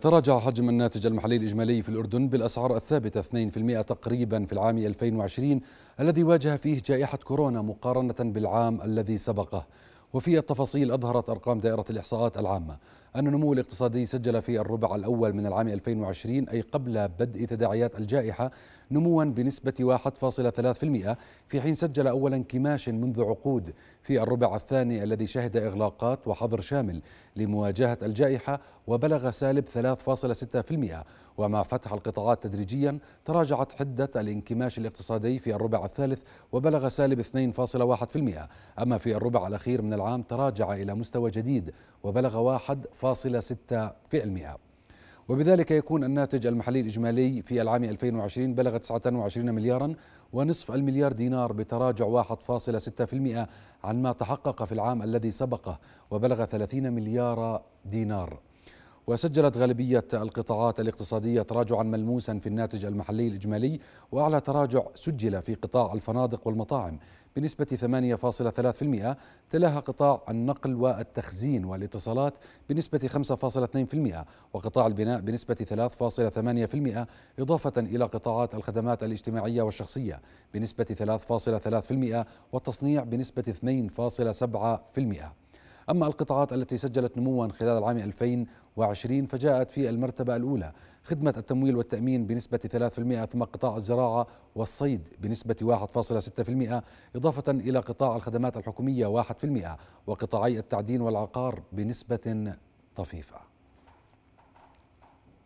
تراجع حجم الناتج المحلي الإجمالي في الأردن بالأسعار الثابتة 2% تقريبا في العام 2020 الذي واجه فيه جائحة كورونا مقارنة بالعام الذي سبقه وفي التفاصيل أظهرت أرقام دائرة الإحصاءات العامة أن النمو الاقتصادي سجل في الربع الأول من العام 2020 أي قبل بدء تداعيات الجائحة نموا بنسبة 1.3% في حين سجل أول انكماش منذ عقود في الربع الثاني الذي شهد إغلاقات وحظر شامل لمواجهة الجائحة وبلغ سالب 3.6% ومع فتح القطاعات تدريجيا تراجعت حدة الانكماش الاقتصادي في الربع الثالث وبلغ سالب 2.1% أما في الربع الأخير من العام تراجع إلى مستوى جديد وبلغ 1 0.6% وبذلك يكون الناتج المحلي الإجمالي في العام 2020 بلغ 29 مليارا ونصف المليار دينار بتراجع 1.6% عن ما تحقق في العام الذي سبقه وبلغ 30 مليار دينار وسجلت غالبية القطاعات الاقتصادية تراجعا ملموسا في الناتج المحلي الإجمالي وأعلى تراجع سجل في قطاع الفنادق والمطاعم بنسبة 8.3% تلاها قطاع النقل والتخزين والاتصالات بنسبة 5.2% وقطاع البناء بنسبة 3.8% إضافة إلى قطاعات الخدمات الاجتماعية والشخصية بنسبة 3.3% والتصنيع بنسبة 2.7% أما القطاعات التي سجلت نموا خلال العام 2020 فجاءت في المرتبة الأولى خدمة التمويل والتأمين بنسبة 3% ثم قطاع الزراعة والصيد بنسبة 1.6% إضافة إلى قطاع الخدمات الحكومية 1% وقطاعي التعدين والعقار بنسبة طفيفة